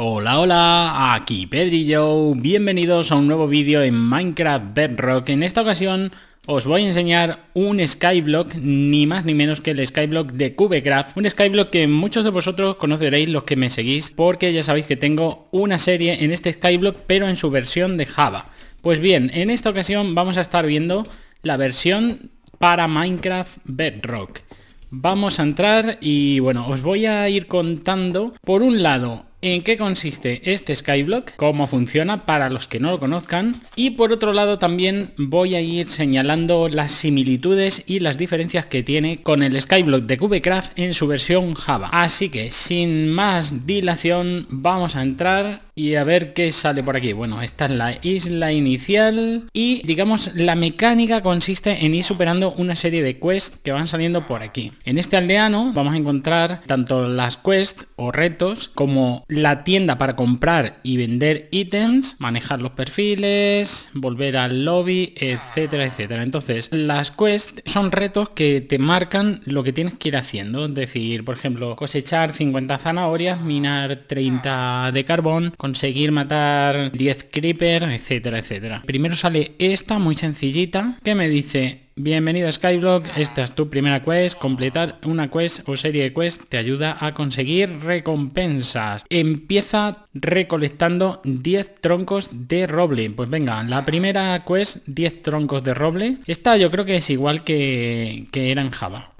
Hola, hola, aquí Pedrillo, bienvenidos a un nuevo vídeo en Minecraft Bedrock. En esta ocasión os voy a enseñar un skyblock, ni más ni menos que el skyblock de CubeCraft. Un skyblock que muchos de vosotros conoceréis los que me seguís, porque ya sabéis que tengo una serie en este skyblock, pero en su versión de Java. Pues bien, en esta ocasión vamos a estar viendo la versión para Minecraft Bedrock. Vamos a entrar y bueno, os voy a ir contando, por un lado, en qué consiste este Skyblock, cómo funciona para los que no lo conozcan y por otro lado también voy a ir señalando las similitudes y las diferencias que tiene con el Skyblock de Cubecraft en su versión Java. Así que sin más dilación vamos a entrar y a ver qué sale por aquí. Bueno, esta es la isla inicial y digamos la mecánica consiste en ir superando una serie de quests que van saliendo por aquí. En este aldeano vamos a encontrar tanto las quests o retos como la tienda para comprar y vender ítems, manejar los perfiles, volver al lobby, etcétera, etcétera. Entonces, las quests son retos que te marcan lo que tienes que ir haciendo. Es decir, por ejemplo, cosechar 50 zanahorias, minar 30 de carbón, conseguir matar 10 creeper, etcétera, etcétera. Primero sale esta muy sencillita que me dice Bienvenido a Skyblock, esta es tu primera quest, completar una quest o serie de quest te ayuda a conseguir recompensas. Empieza recolectando 10 troncos de roble. Pues venga, la primera quest, 10 troncos de roble. Esta yo creo que es igual que, que era en Java.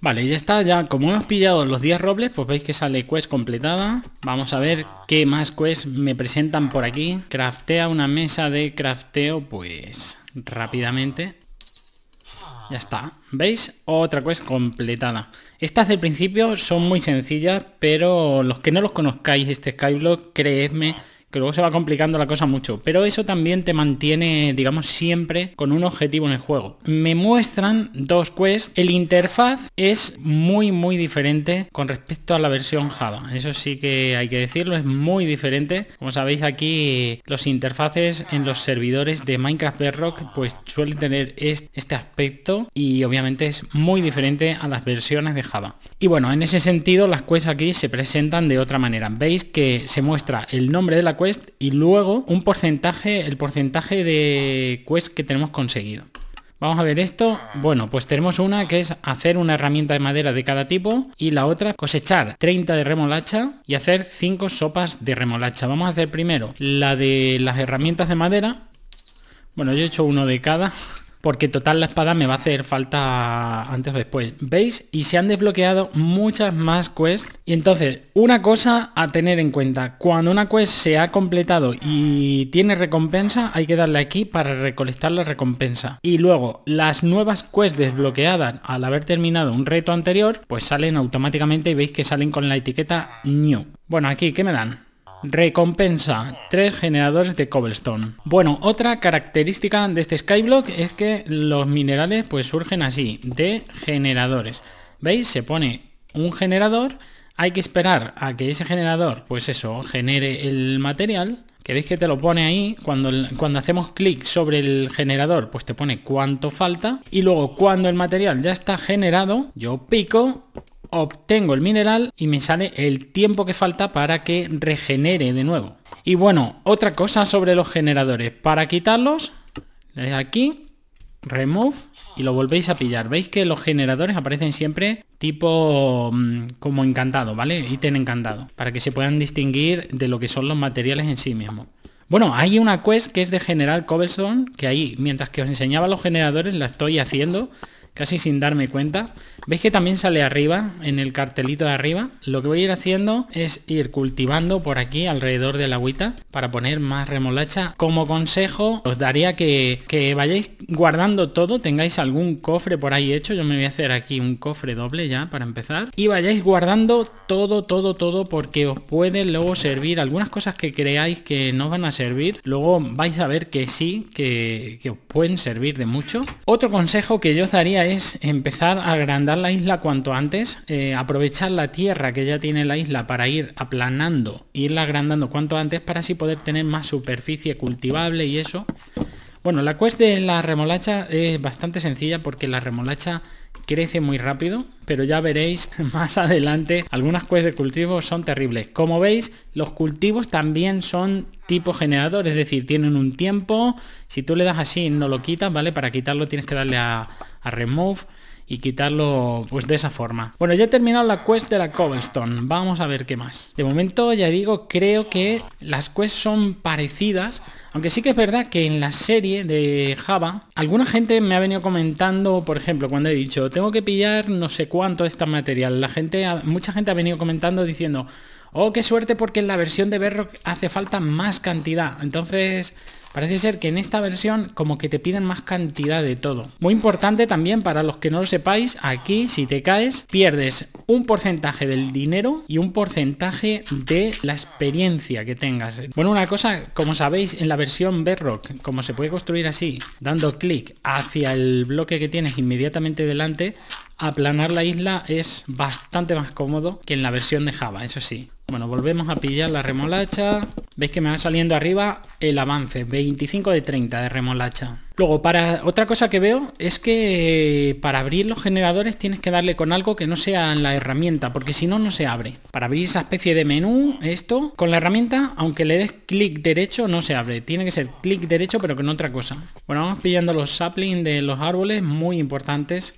Vale, ya está, ya como hemos pillado los 10 robles, pues veis que sale quest completada. Vamos a ver qué más quest me presentan por aquí. Craftea una mesa de crafteo, pues rápidamente. Ya está, ¿veis? Otra quest completada. Estas del principio son muy sencillas, pero los que no los conozcáis este Skyblock, creedme que luego se va complicando la cosa mucho. Pero eso también te mantiene, digamos, siempre con un objetivo en el juego. Me muestran dos quests. El interfaz es muy, muy diferente con respecto a la versión Java. Eso sí que hay que decirlo, es muy diferente. Como sabéis aquí, los interfaces en los servidores de Minecraft Bedrock pues suelen tener este aspecto y obviamente es muy diferente a las versiones de Java. Y bueno, en ese sentido las quests aquí se presentan de otra manera. Veis que se muestra el nombre de la quest y luego un porcentaje, el porcentaje de quest que tenemos conseguido. Vamos a ver esto. Bueno, pues tenemos una que es hacer una herramienta de madera de cada tipo y la otra cosechar 30 de remolacha y hacer 5 sopas de remolacha. Vamos a hacer primero la de las herramientas de madera. Bueno, yo he hecho uno de cada porque total la espada me va a hacer falta antes o después. ¿Veis? Y se han desbloqueado muchas más quests. Y entonces, una cosa a tener en cuenta, cuando una quest se ha completado y tiene recompensa, hay que darle aquí para recolectar la recompensa. Y luego, las nuevas quests desbloqueadas al haber terminado un reto anterior, pues salen automáticamente y veis que salen con la etiqueta New. Bueno, aquí, ¿qué me dan? Recompensa, tres generadores de cobblestone. Bueno, otra característica de este skyblock es que los minerales pues surgen así, de generadores. ¿Veis? Se pone un generador, hay que esperar a que ese generador, pues eso, genere el material. Que veis que te lo pone ahí, cuando, cuando hacemos clic sobre el generador, pues te pone cuánto falta. Y luego cuando el material ya está generado, yo pico obtengo el mineral y me sale el tiempo que falta para que regenere de nuevo. Y bueno, otra cosa sobre los generadores. Para quitarlos, aquí, remove y lo volvéis a pillar. Veis que los generadores aparecen siempre tipo mm, como encantado, ¿vale? Ítem encantado, para que se puedan distinguir de lo que son los materiales en sí mismos. Bueno, hay una quest que es de general cobblestone, que ahí, mientras que os enseñaba los generadores, la estoy haciendo casi sin darme cuenta. ¿Veis que también sale arriba, en el cartelito de arriba? Lo que voy a ir haciendo es ir cultivando por aquí alrededor de la agüita para poner más remolacha. Como consejo, os daría que, que vayáis guardando todo, tengáis algún cofre por ahí hecho. Yo me voy a hacer aquí un cofre doble ya para empezar. Y vayáis guardando todo, todo, todo porque os pueden luego servir algunas cosas que creáis que no van a servir. Luego vais a ver que sí, que, que os pueden servir de mucho. Otro consejo que yo os daría es empezar a agrandar la isla cuanto antes, eh, aprovechar la tierra que ya tiene la isla para ir aplanando, irla agrandando cuanto antes para así poder tener más superficie cultivable y eso. Bueno, la quest de la remolacha es bastante sencilla porque la remolacha crece muy rápido, pero ya veréis más adelante, algunas cosas de cultivo son terribles. Como veis, los cultivos también son tipo generador, es decir, tienen un tiempo, si tú le das así no lo quitas, ¿vale? Para quitarlo tienes que darle a remove y quitarlo pues de esa forma. Bueno, ya he terminado la quest de la Cobblestone. Vamos a ver qué más. De momento, ya digo, creo que las quests son parecidas. Aunque sí que es verdad que en la serie de Java, alguna gente me ha venido comentando, por ejemplo, cuando he dicho, tengo que pillar no sé cuánto este material. La gente, mucha gente ha venido comentando diciendo, oh, qué suerte porque en la versión de berro hace falta más cantidad. Entonces... Parece ser que en esta versión como que te piden más cantidad de todo. Muy importante también para los que no lo sepáis, aquí si te caes pierdes un porcentaje del dinero y un porcentaje de la experiencia que tengas. Bueno, una cosa, como sabéis, en la versión Bedrock, como se puede construir así, dando clic hacia el bloque que tienes inmediatamente delante, aplanar la isla es bastante más cómodo que en la versión de Java, eso sí. Bueno, volvemos a pillar la remolacha, Veis que me va saliendo arriba el avance, 25 de 30 de remolacha. Luego, para otra cosa que veo es que eh, para abrir los generadores tienes que darle con algo que no sea la herramienta, porque si no, no se abre. Para abrir esa especie de menú, esto, con la herramienta, aunque le des clic derecho, no se abre. Tiene que ser clic derecho, pero con otra cosa. Bueno, vamos pillando los saplings de los árboles, muy importantes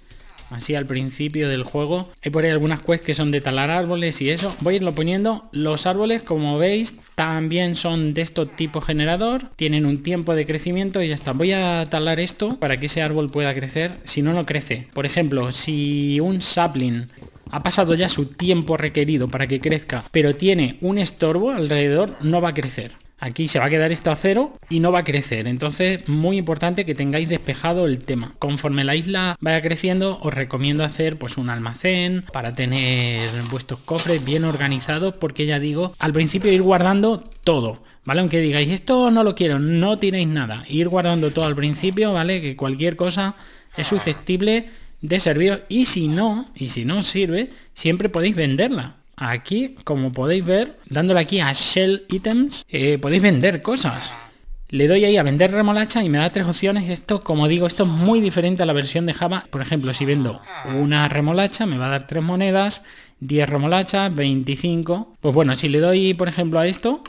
así al principio del juego. Hay por ahí algunas quests que son de talar árboles y eso. Voy a irlo poniendo. Los árboles, como veis, también son de este tipo generador. Tienen un tiempo de crecimiento y ya está. Voy a talar esto para que ese árbol pueda crecer. Si no, no crece. Por ejemplo, si un sapling ha pasado ya su tiempo requerido para que crezca, pero tiene un estorbo alrededor, no va a crecer. Aquí se va a quedar esto a cero y no va a crecer. Entonces, muy importante que tengáis despejado el tema. Conforme la isla vaya creciendo, os recomiendo hacer pues un almacén para tener vuestros cofres bien organizados, porque ya digo, al principio ir guardando todo, ¿vale? Aunque digáis, esto no lo quiero, no tiréis nada. Ir guardando todo al principio, ¿vale? Que cualquier cosa es susceptible de serviros y si no, y si no sirve, siempre podéis venderla aquí, como podéis ver, dándole aquí a Shell Items, eh, podéis vender cosas. Le doy ahí a vender remolacha y me da tres opciones. Esto, como digo, esto es muy diferente a la versión de Java. Por ejemplo, si vendo una remolacha, me va a dar tres monedas, 10 remolachas, 25. Pues bueno, si le doy, por ejemplo, a esto,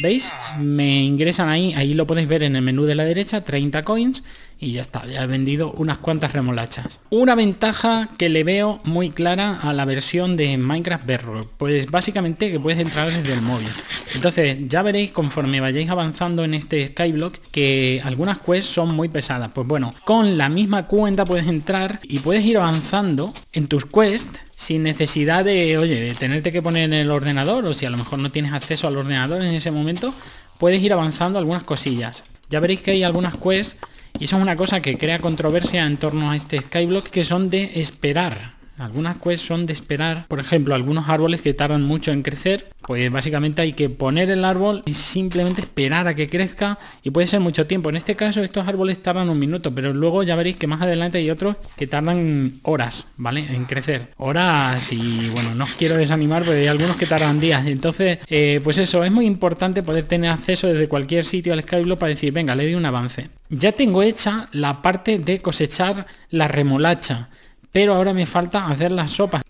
¿Veis? Me ingresan ahí, ahí lo podéis ver en el menú de la derecha, 30 coins y ya está, ya he vendido unas cuantas remolachas. Una ventaja que le veo muy clara a la versión de Minecraft Bedrock, pues básicamente que puedes entrar desde el móvil. Entonces ya veréis conforme vayáis avanzando en este Skyblock que algunas quests son muy pesadas. Pues bueno, con la misma cuenta puedes entrar y puedes ir avanzando en tus quests sin necesidad de, oye, de tenerte que poner en el ordenador, o si a lo mejor no tienes acceso al ordenador en ese momento, puedes ir avanzando algunas cosillas. Ya veréis que hay algunas quests, y eso es una cosa que crea controversia en torno a este Skyblock, que son de esperar algunas pues son de esperar, por ejemplo, algunos árboles que tardan mucho en crecer, pues básicamente hay que poner el árbol y simplemente esperar a que crezca y puede ser mucho tiempo. En este caso estos árboles tardan un minuto, pero luego ya veréis que más adelante hay otros que tardan horas, ¿vale? En crecer. Horas y bueno, no os quiero desanimar, pero hay algunos que tardan días. Entonces, eh, pues eso, es muy importante poder tener acceso desde cualquier sitio al Skyblock para decir, venga, le doy un avance. Ya tengo hecha la parte de cosechar la remolacha. Pero ahora me falta hacer las sopas.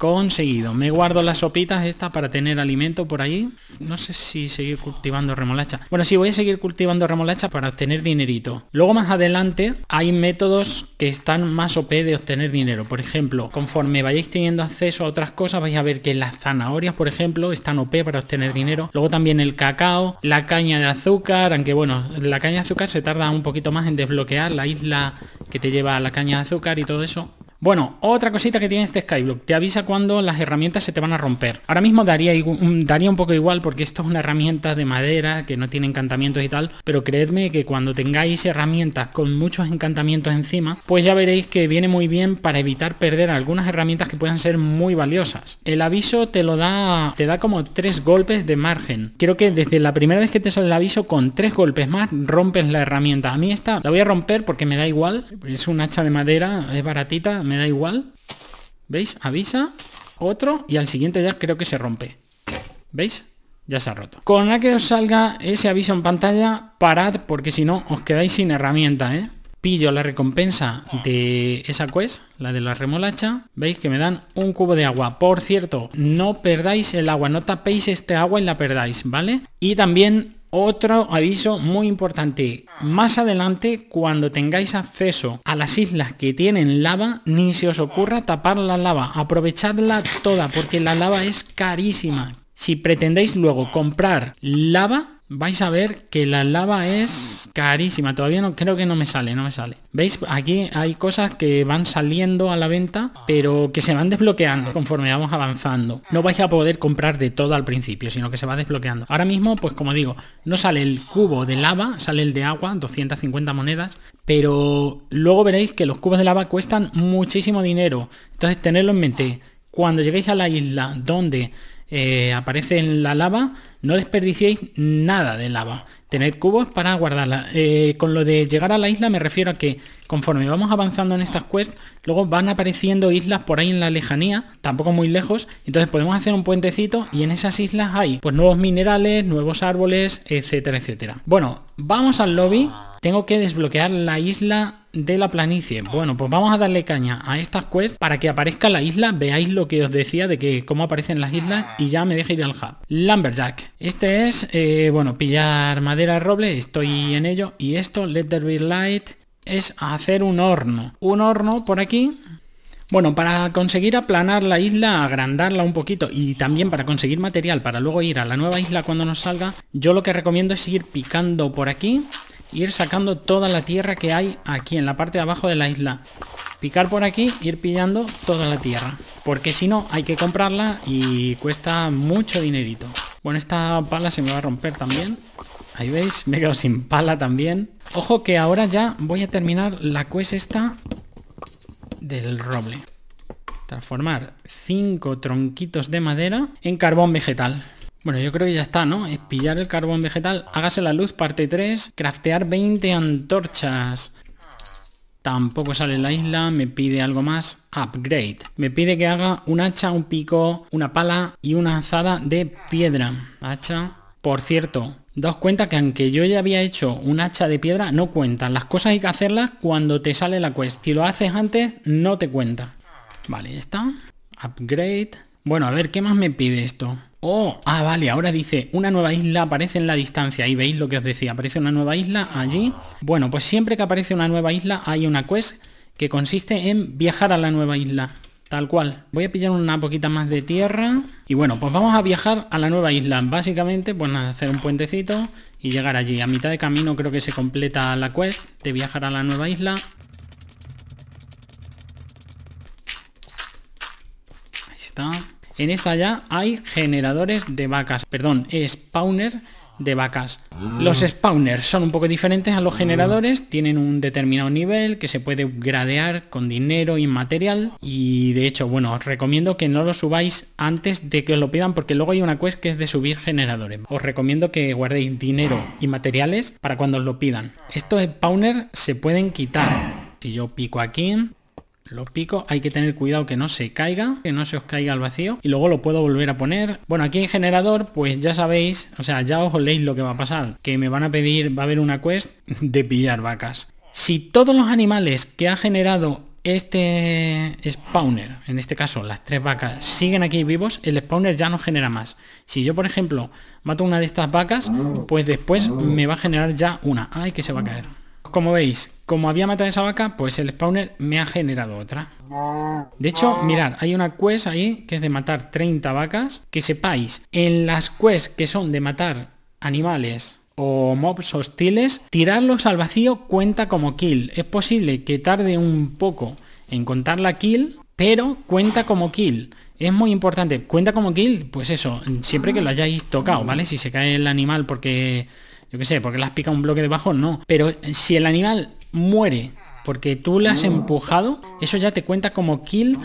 Conseguido. Me guardo las sopitas estas para tener alimento por ahí. No sé si seguir cultivando remolacha. Bueno, sí, voy a seguir cultivando remolacha para obtener dinerito. Luego más adelante hay métodos que están más OP de obtener dinero. Por ejemplo, conforme vayáis teniendo acceso a otras cosas, vais a ver que las zanahorias, por ejemplo, están OP para obtener dinero. Luego también el cacao, la caña de azúcar, aunque bueno, la caña de azúcar se tarda un poquito más en desbloquear la isla que te lleva a la caña de azúcar y todo eso bueno, otra cosita que tiene este Skyblock, te avisa cuando las herramientas se te van a romper. Ahora mismo daría, mm, daría un poco igual porque esto es una herramienta de madera que no tiene encantamientos y tal, pero creedme que cuando tengáis herramientas con muchos encantamientos encima, pues ya veréis que viene muy bien para evitar perder algunas herramientas que puedan ser muy valiosas. El aviso te lo da, te da como tres golpes de margen. Creo que desde la primera vez que te sale el aviso con tres golpes más rompes la herramienta. A mí esta la voy a romper porque me da igual, es un hacha de madera, es baratita, me da igual. ¿Veis? Avisa. Otro. Y al siguiente ya creo que se rompe. ¿Veis? Ya se ha roto. Con la que os salga ese aviso en pantalla, parad porque si no os quedáis sin herramienta, ¿eh? Pillo la recompensa de esa quest, la de la remolacha. Veis que me dan un cubo de agua. Por cierto, no perdáis el agua, no tapéis este agua y la perdáis, ¿vale? Y también otro aviso muy importante, más adelante cuando tengáis acceso a las islas que tienen lava, ni se os ocurra tapar la lava, aprovechadla toda porque la lava es carísima. Si pretendéis luego comprar lava, vais a ver que la lava es carísima. Todavía no creo que no me sale, no me sale. ¿Veis? Aquí hay cosas que van saliendo a la venta, pero que se van desbloqueando conforme vamos avanzando. No vais a poder comprar de todo al principio, sino que se va desbloqueando. Ahora mismo, pues como digo, no sale el cubo de lava, sale el de agua, 250 monedas, pero luego veréis que los cubos de lava cuestan muchísimo dinero. Entonces, tenerlo en mente. Cuando lleguéis a la isla donde eh, aparece en la lava, no desperdiciéis nada de lava. Tened cubos para guardarla. Eh, con lo de llegar a la isla me refiero a que conforme vamos avanzando en estas quest luego van apareciendo islas por ahí en la lejanía, tampoco muy lejos, entonces podemos hacer un puentecito y en esas islas hay pues nuevos minerales, nuevos árboles, etcétera, etcétera. Bueno, vamos al lobby. Tengo que desbloquear la isla de la planicie. Bueno, pues vamos a darle caña a estas quest para que aparezca la isla. Veáis lo que os decía de que cómo aparecen las islas y ya me deja ir al hub. Lumberjack. Este es, eh, bueno, pillar madera roble. Estoy en ello. Y esto, Let There Be Light, es hacer un horno. Un horno por aquí. Bueno, para conseguir aplanar la isla, agrandarla un poquito y también para conseguir material para luego ir a la nueva isla cuando nos salga, yo lo que recomiendo es seguir picando por aquí ir sacando toda la tierra que hay aquí en la parte de abajo de la isla. Picar por aquí, ir pillando toda la tierra. Porque si no, hay que comprarla y cuesta mucho dinerito. Bueno, esta pala se me va a romper también. Ahí veis, me he quedado sin pala también. Ojo que ahora ya voy a terminar la quest esta del roble. Transformar cinco tronquitos de madera en carbón vegetal. Bueno, yo creo que ya está, ¿no? Es pillar el carbón vegetal, hágase la luz, parte 3, craftear 20 antorchas. Tampoco sale la isla, me pide algo más, upgrade. Me pide que haga un hacha, un pico, una pala y una azada de piedra. Hacha. Por cierto, daos cuenta que aunque yo ya había hecho un hacha de piedra, no cuenta Las cosas hay que hacerlas cuando te sale la quest. Si lo haces antes, no te cuenta. Vale, ya está. Upgrade. Bueno, a ver, ¿qué más me pide esto? Oh, ah, vale, ahora dice, una nueva isla aparece en la distancia. Ahí veis lo que os decía, aparece una nueva isla allí. Bueno, pues siempre que aparece una nueva isla hay una quest que consiste en viajar a la nueva isla. Tal cual. Voy a pillar una poquita más de tierra. Y bueno, pues vamos a viajar a la nueva isla. Básicamente, pues nada, hacer un puentecito y llegar allí. A mitad de camino creo que se completa la quest de viajar a la nueva isla. Ahí está. En esta ya hay generadores de vacas, perdón, spawner de vacas. Los spawners son un poco diferentes a los generadores, tienen un determinado nivel que se puede gradear con dinero y material y de hecho, bueno, os recomiendo que no lo subáis antes de que os lo pidan porque luego hay una quest que es de subir generadores. Os recomiendo que guardéis dinero y materiales para cuando os lo pidan. Estos spawners se pueden quitar. Si yo pico aquí, los picos hay que tener cuidado que no se caiga que no se os caiga al vacío y luego lo puedo volver a poner bueno aquí en generador pues ya sabéis o sea ya os leéis lo que va a pasar que me van a pedir va a haber una quest de pillar vacas si todos los animales que ha generado este spawner, en este caso las tres vacas, siguen aquí vivos, el spawner ya no genera más. Si yo, por ejemplo, mato una de estas vacas, pues después me va a generar ya una. Ay, que se va a caer como veis, como había matado esa vaca, pues el spawner me ha generado otra. De hecho, mirad, hay una quest ahí que es de matar 30 vacas. Que sepáis, en las quests que son de matar animales o mobs hostiles, tirarlos al vacío cuenta como kill. Es posible que tarde un poco en contar la kill, pero cuenta como kill. Es muy importante, cuenta como kill, pues eso, siempre que lo hayáis tocado, ¿vale? Si se cae el animal porque yo qué sé, porque las pica un bloque debajo, no. Pero si el animal muere porque tú le has empujado, eso ya te cuenta como kill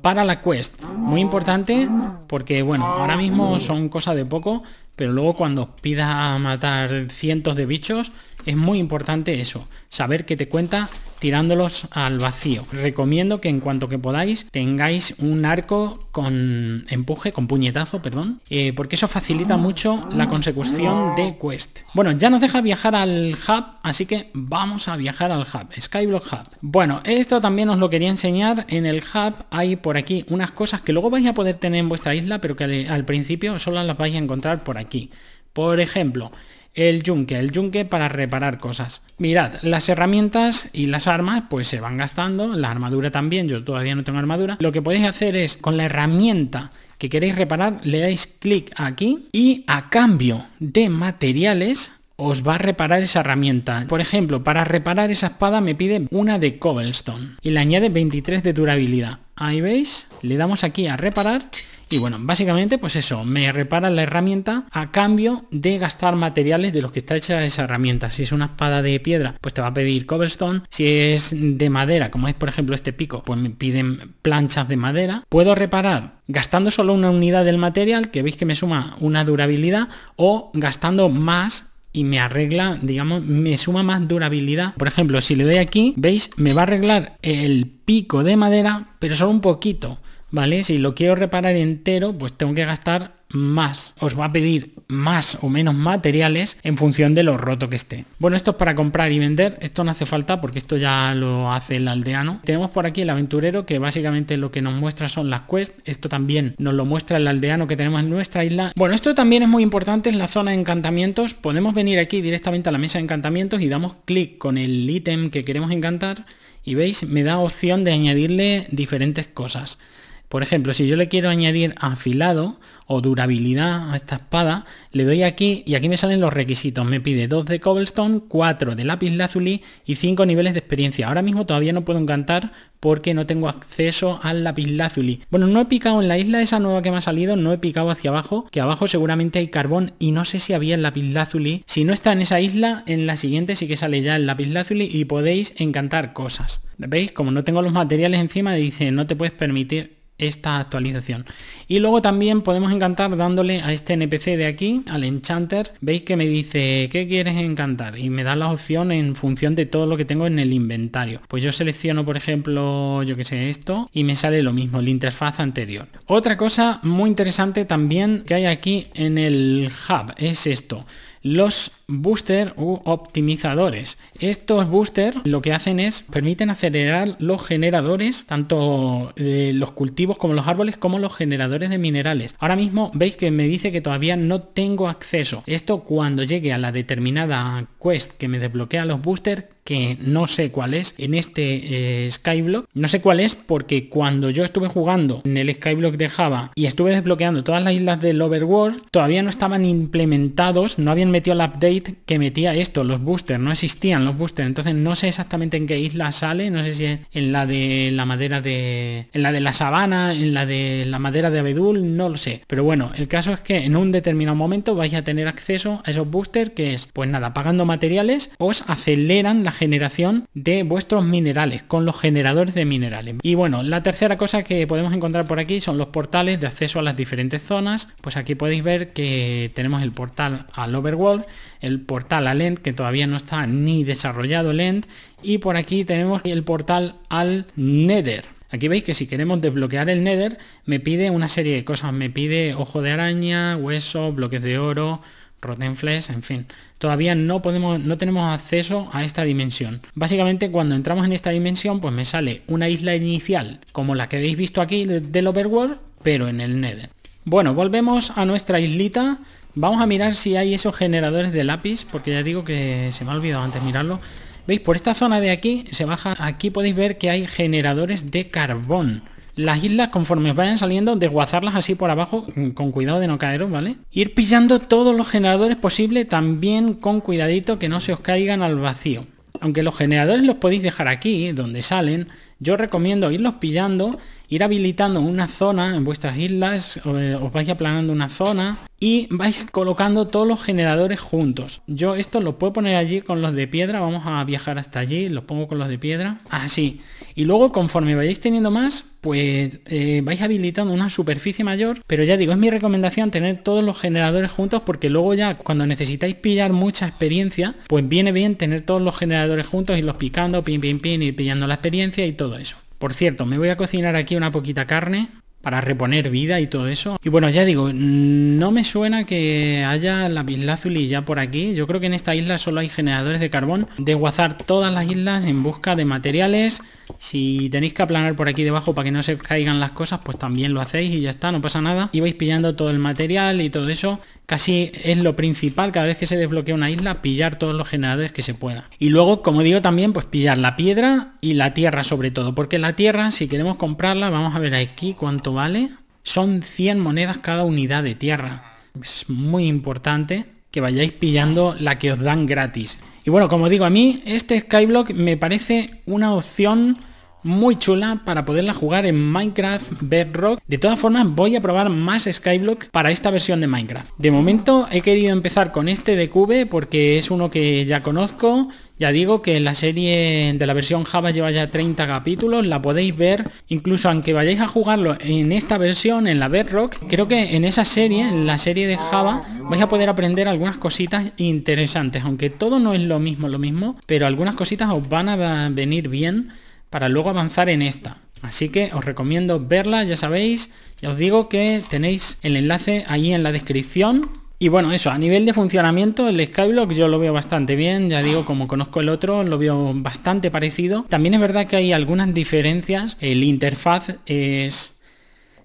para la quest. Muy importante porque, bueno, ahora mismo son cosas de poco, pero luego cuando pida matar cientos de bichos, es muy importante eso, saber que te cuenta tirándolos al vacío. Recomiendo que en cuanto que podáis tengáis un arco con empuje, con puñetazo, perdón, eh, porque eso facilita mucho la consecución de quest. Bueno, ya nos deja viajar al hub, así que vamos a viajar al hub, Skyblock Hub. Bueno, esto también os lo quería enseñar. En el hub hay por aquí unas cosas que luego vais a poder tener en vuestra isla, pero que al principio solo las vais a encontrar por aquí. Por ejemplo, el yunque, el yunque para reparar cosas. Mirad, las herramientas y las armas pues se van gastando, la armadura también, yo todavía no tengo armadura. Lo que podéis hacer es con la herramienta que queréis reparar, le dais clic aquí y a cambio de materiales os va a reparar esa herramienta. Por ejemplo, para reparar esa espada me pide una de cobblestone y le añade 23 de durabilidad. Ahí veis, le damos aquí a reparar y bueno, básicamente pues eso, me repara la herramienta a cambio de gastar materiales de los que está hecha esa herramienta. Si es una espada de piedra, pues te va a pedir cobblestone. Si es de madera, como es por ejemplo este pico, pues me piden planchas de madera. Puedo reparar gastando solo una unidad del material, que veis que me suma una durabilidad, o gastando más y me arregla, digamos, me suma más durabilidad. Por ejemplo, si le doy aquí, veis, me va a arreglar el pico de madera, pero solo un poquito. ¿vale? Si lo quiero reparar entero, pues tengo que gastar más. Os va a pedir más o menos materiales en función de lo roto que esté. Bueno, esto es para comprar y vender. Esto no hace falta porque esto ya lo hace el aldeano. Tenemos por aquí el aventurero que básicamente lo que nos muestra son las quests. Esto también nos lo muestra el aldeano que tenemos en nuestra isla. Bueno, esto también es muy importante en la zona de encantamientos. Podemos venir aquí directamente a la mesa de encantamientos y damos clic con el ítem que queremos encantar. Y veis, me da opción de añadirle diferentes cosas. Por ejemplo, si yo le quiero añadir afilado o durabilidad a esta espada, le doy aquí y aquí me salen los requisitos. Me pide 2 de cobblestone, 4 de lápiz lazuli y 5 niveles de experiencia. Ahora mismo todavía no puedo encantar porque no tengo acceso al lápiz lazuli. Bueno, no he picado en la isla esa nueva que me ha salido, no he picado hacia abajo, que abajo seguramente hay carbón y no sé si había el lápiz lazuli. Si no está en esa isla, en la siguiente sí que sale ya el lápiz lazuli y podéis encantar cosas. ¿Veis? Como no tengo los materiales encima, dice no te puedes permitir esta actualización. Y luego también podemos encantar dándole a este NPC de aquí, al Enchanter. Veis que me dice, ¿qué quieres encantar? Y me da la opción en función de todo lo que tengo en el inventario. Pues yo selecciono, por ejemplo, yo que sé, esto, y me sale lo mismo, la interfaz anterior. Otra cosa muy interesante también que hay aquí en el hub es esto los booster u optimizadores. Estos booster lo que hacen es permiten acelerar los generadores, tanto eh, los cultivos como los árboles, como los generadores de minerales. Ahora mismo veis que me dice que todavía no tengo acceso. Esto cuando llegue a la determinada quest que me desbloquea los boosters, que no sé cuál es en este eh, Skyblock. No sé cuál es porque cuando yo estuve jugando en el Skyblock de Java y estuve desbloqueando todas las islas del Overworld, todavía no estaban implementados, no habían metido el update que metía esto, los boosters, no existían los boosters. Entonces no sé exactamente en qué isla sale, no sé si es en la de la madera de... en la de la sabana, en la de la madera de abedul, no lo sé. Pero bueno, el caso es que en un determinado momento vais a tener acceso a esos boosters que es, pues nada, pagando materiales, os aceleran la generación de vuestros minerales, con los generadores de minerales. Y bueno, la tercera cosa que podemos encontrar por aquí son los portales de acceso a las diferentes zonas. Pues aquí podéis ver que tenemos el portal al Overworld, el portal al End, que todavía no está ni desarrollado el End, y por aquí tenemos el portal al Nether. Aquí veis que si queremos desbloquear el Nether, me pide una serie de cosas. Me pide ojo de araña, hueso, bloques de oro, Rotenfles, en fin. Todavía no podemos, no tenemos acceso a esta dimensión. Básicamente cuando entramos en esta dimensión, pues me sale una isla inicial, como la que habéis visto aquí del Overworld, pero en el Nether. Bueno, volvemos a nuestra islita. Vamos a mirar si hay esos generadores de lápiz, porque ya digo que se me ha olvidado antes mirarlo. ¿Veis? Por esta zona de aquí, se baja, aquí podéis ver que hay generadores de carbón las islas conforme vayan saliendo, desguazarlas así por abajo, mm, con cuidado de no caeros, ¿vale? Ir pillando todos los generadores posible, también con cuidadito que no se os caigan al vacío. Aunque los generadores los podéis dejar aquí, donde salen, yo recomiendo irlos pillando ir habilitando una zona en vuestras islas, eh, os vais aplanando una zona y vais colocando todos los generadores juntos. Yo esto lo puedo poner allí con los de piedra, vamos a viajar hasta allí, los pongo con los de piedra, así. Y luego conforme vayáis teniendo más, pues eh, vais habilitando una superficie mayor, pero ya digo, es mi recomendación tener todos los generadores juntos porque luego ya cuando necesitáis pillar mucha experiencia, pues viene bien tener todos los generadores juntos, y los picando, pin, pin, pin, y pillando la experiencia y todo eso. Por cierto, me voy a cocinar aquí una poquita carne para reponer vida y todo eso. Y bueno, ya digo, no me suena que haya la y ya por aquí. Yo creo que en esta isla solo hay generadores de carbón. guazar todas las islas en busca de materiales si tenéis que aplanar por aquí debajo para que no se caigan las cosas, pues también lo hacéis y ya está, no pasa nada. Y vais pillando todo el material y todo eso. Casi es lo principal, cada vez que se desbloquea una isla, pillar todos los generadores que se pueda. Y luego, como digo también, pues pillar la piedra y la tierra sobre todo. Porque la tierra, si queremos comprarla, vamos a ver aquí cuánto vale. Son 100 monedas cada unidad de tierra. Es muy importante que vayáis pillando la que os dan gratis. Y bueno, como digo, a mí este Skyblock me parece una opción muy chula para poderla jugar en Minecraft Bedrock. De todas formas, voy a probar más Skyblock para esta versión de Minecraft. De momento he querido empezar con este de Cube porque es uno que ya conozco. Ya digo que la serie de la versión Java lleva ya 30 capítulos, la podéis ver, incluso aunque vayáis a jugarlo en esta versión, en la Bedrock, creo que en esa serie, en la serie de Java, vais a poder aprender algunas cositas interesantes, aunque todo no es lo mismo, lo mismo, pero algunas cositas os van a venir bien para luego avanzar en esta. Así que os recomiendo verla, ya sabéis, ya os digo que tenéis el enlace ahí en la descripción. Y bueno, eso, a nivel de funcionamiento, el Skyblock yo lo veo bastante bien, ya digo, como conozco el otro, lo veo bastante parecido. También es verdad que hay algunas diferencias, el interfaz es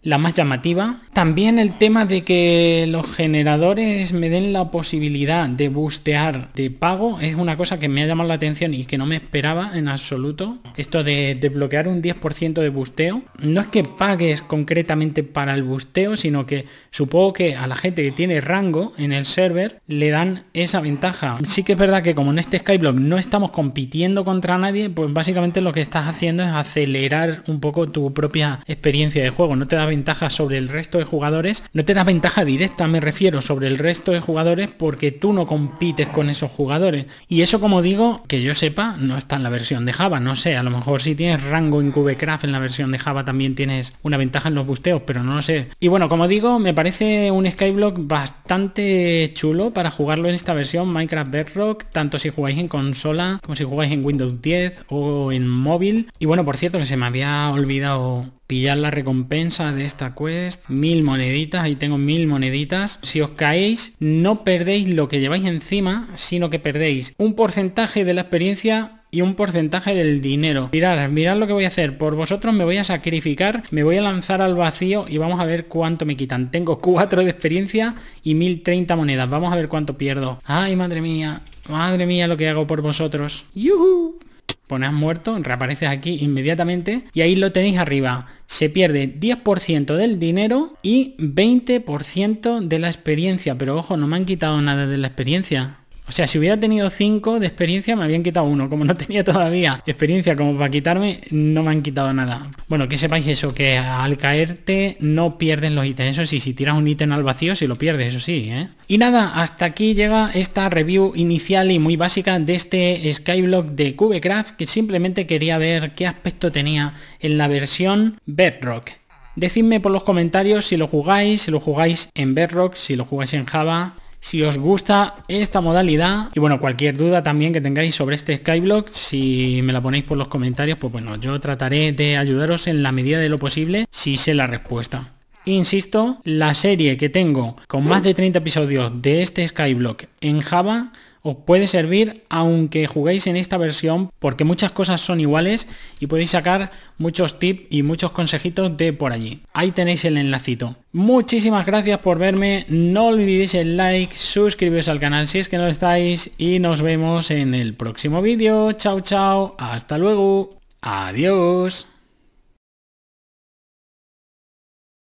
la más llamativa. También el tema de que los generadores me den la posibilidad de bustear de pago es una cosa que me ha llamado la atención y que no me esperaba en absoluto. Esto de desbloquear un 10% de busteo. No es que pagues concretamente para el busteo, sino que supongo que a la gente que tiene rango en el server le dan esa ventaja. Sí que es verdad que como en este Skyblock no estamos compitiendo contra nadie, pues básicamente lo que estás haciendo es acelerar un poco tu propia experiencia de juego. No te da ventaja sobre el resto de jugadores, no te da ventaja directa, me refiero, sobre el resto de jugadores porque tú no compites con esos jugadores. Y eso, como digo, que yo sepa, no está en la versión de Java, no sé, a lo mejor si tienes rango en Cubecraft en la versión de Java también tienes una ventaja en los busteos, pero no lo sé. Y bueno, como digo, me parece un Skyblock bastante chulo para jugarlo en esta versión Minecraft Bedrock, tanto si jugáis en consola como si jugáis en Windows 10 o en móvil. Y bueno, por cierto, que se me había olvidado pillar la recompensa de esta quest, mil moneditas, ahí tengo mil moneditas. Si os caéis, no perdéis lo que lleváis encima, sino que perdéis un porcentaje de la experiencia y un porcentaje del dinero. Mirad, mirad lo que voy a hacer. Por vosotros me voy a sacrificar, me voy a lanzar al vacío y vamos a ver cuánto me quitan. Tengo cuatro de experiencia y mil Treinta monedas. Vamos a ver cuánto pierdo. Ay, madre mía. Madre mía lo que hago por vosotros. ¡Yuhu! pones muerto, reapareces aquí inmediatamente y ahí lo tenéis arriba. Se pierde 10% del dinero y 20% de la experiencia, pero ojo, no me han quitado nada de la experiencia. O sea, si hubiera tenido 5 de experiencia me habían quitado uno. Como no tenía todavía experiencia como para quitarme, no me han quitado nada. Bueno, que sepáis eso, que al caerte no pierdes los ítems. Eso sí, si tiras un ítem al vacío, si lo pierdes, eso sí, ¿eh? Y nada, hasta aquí llega esta review inicial y muy básica de este Skyblock de Cubecraft, que simplemente quería ver qué aspecto tenía en la versión Bedrock. Decidme por los comentarios si lo jugáis, si lo jugáis en Bedrock, si lo jugáis en Java si os gusta esta modalidad y bueno, cualquier duda también que tengáis sobre este Skyblock, si me la ponéis por los comentarios, pues bueno, yo trataré de ayudaros en la medida de lo posible si sé la respuesta. Insisto, la serie que tengo con más de 30 episodios de este Skyblock en Java os puede servir aunque juguéis en esta versión porque muchas cosas son iguales y podéis sacar muchos tips y muchos consejitos de por allí. Ahí tenéis el enlacito. Muchísimas gracias por verme, no olvidéis el like, suscribiros al canal si es que no estáis y nos vemos en el próximo vídeo. Chao, chao, hasta luego, adiós.